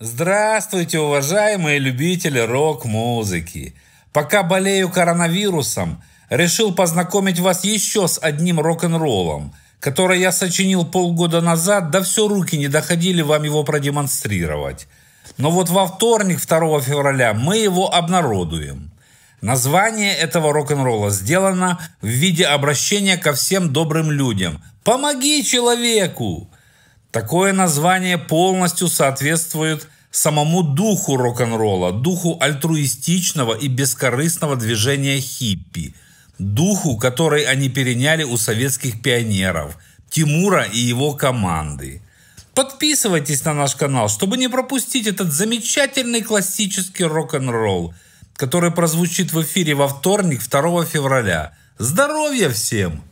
Здравствуйте, уважаемые любители рок-музыки! Пока болею коронавирусом, решил познакомить вас еще с одним рок-н-роллом, который я сочинил полгода назад, да все руки не доходили вам его продемонстрировать. Но вот во вторник, 2 февраля, мы его обнародуем. Название этого рок-н-ролла сделано в виде обращения ко всем добрым людям. «Помоги человеку!» Такое название полностью соответствует самому духу рок-н-ролла, духу альтруистичного и бескорыстного движения хиппи, духу, который они переняли у советских пионеров, Тимура и его команды. Подписывайтесь на наш канал, чтобы не пропустить этот замечательный классический рок-н-ролл, который прозвучит в эфире во вторник, 2 февраля. Здоровья всем!